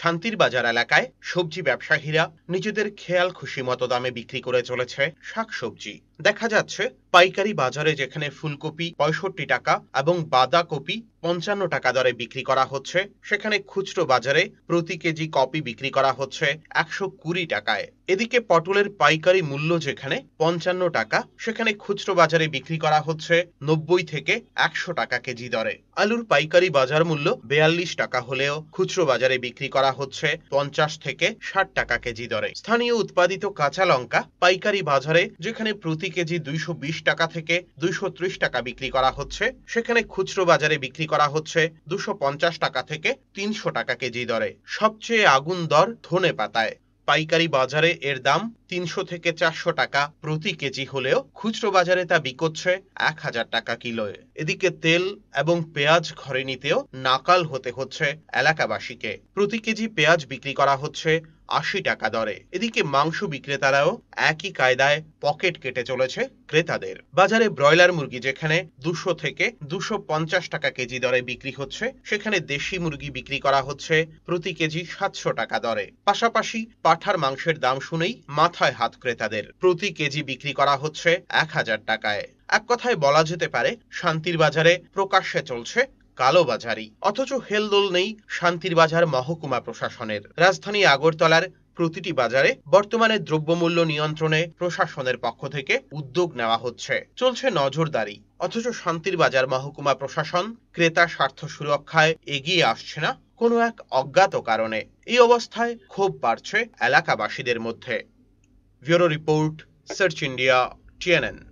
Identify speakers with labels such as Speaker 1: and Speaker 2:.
Speaker 1: শান্তির বাজার এলাকায় সবজি ব্যবসায়ীরা নিজেদের খেয়াল খুশি মতো দামে বিক্রি করে চলেছে শাকসবজি দেখা যাচ্ছে পাইকারি বাজারে যেখানে ফুলকপি পঁয়ষট্টি টাকা এবং বাঁধাকপি পঞ্চান্ন টাকা দরে বিক্রি করা হচ্ছে সেখানে খুচরো বাজারে প্রতি কেজি কপি বিক্রি করা হচ্ছে একশো কুড়ি টাকায় এদিকে পটলের পাইকারি মূল্য যেখানে পঞ্চান্ন টাকা সেখানে খুচরো বাজারে বিক্রি করা হচ্ছে নব্বই থেকে একশো টাকা কেজি দরে আলুর পাইকারি বাজার মূল্য বেয়াল্লিশ টাকা হলেও খুচরো বাজারে বিক্রি করা হচ্ছে পঞ্চাশ থেকে ষাট টাকা কেজি দরে স্থানীয় উৎপাদিত কাঁচা লঙ্কা পাইকারি বাজারে যেখানে প্রতি কেজি দুইশো বিশ টাকা থেকে দুইশো টাকা বিক্রি করা হচ্ছে সেখানে খুচরো বাজারে বিক্রি করা হচ্ছে দুশো টাকা থেকে তিনশো টাকা কেজি দরে সবচেয়ে আগুন দর ধনে পাতায় পাইকারি বাজারে এর দাম তিনশো থেকে চারশো টাকা প্রতি কেজি হলেও খুচরো বাজারে তা বিকোচ্ছে এক হাজার টাকা কিলোয় এদিকে তেল এবং পেঁয়াজ ঘরে নিতেও নাকাল হতে হচ্ছে এলাকাবাসীকে প্রতি কেজি পেঁয়াজ বিক্রি করা হচ্ছে আশি টাকা দরে এদিকে মাংস বিক্রেতারাও একই কায়দায় পকেট কেটে চলেছে ক্রেতাদের বাজারে ব্রয়লার মুরগি যেখানে দুশো থেকে দুশো পঞ্চাশ টাকা কেজি দরে বিক্রি হচ্ছে সেখানে দেশি মুরগি বিক্রি করা হচ্ছে প্রতি কেজি সাতশো টাকা দরে পাশাপাশি পাঠার মাংসের দাম শুনেই মাথা ছয় হাত ক্রেতাদের প্রতি কেজি বিক্রি করা হচ্ছে এক হাজার টাকায় এক কথায় বলা যেতে পারে শান্তির বাজারে প্রকাশ্যে চলছে কালো কালোবাজারি অথচ হেলদোল নেই শান্তির বাজার মহকুমা প্রশাসনের রাজধানী আগরতলার প্রতিটি বাজারে বর্তমানে দ্রব্যমূল্য নিয়ন্ত্রণে প্রশাসনের পক্ষ থেকে উদ্যোগ নেওয়া হচ্ছে চলছে নজরদারি অথচ শান্তির বাজার মহকুমা প্রশাসন ক্রেতা স্বার্থ সুরক্ষায় এগিয়ে আসছে না কোনো এক অজ্ঞাত কারণে এই অবস্থায় ক্ষোভ বাড়ছে এলাকাবাসীদের মধ্যে Bureau Report, Search India, TNN.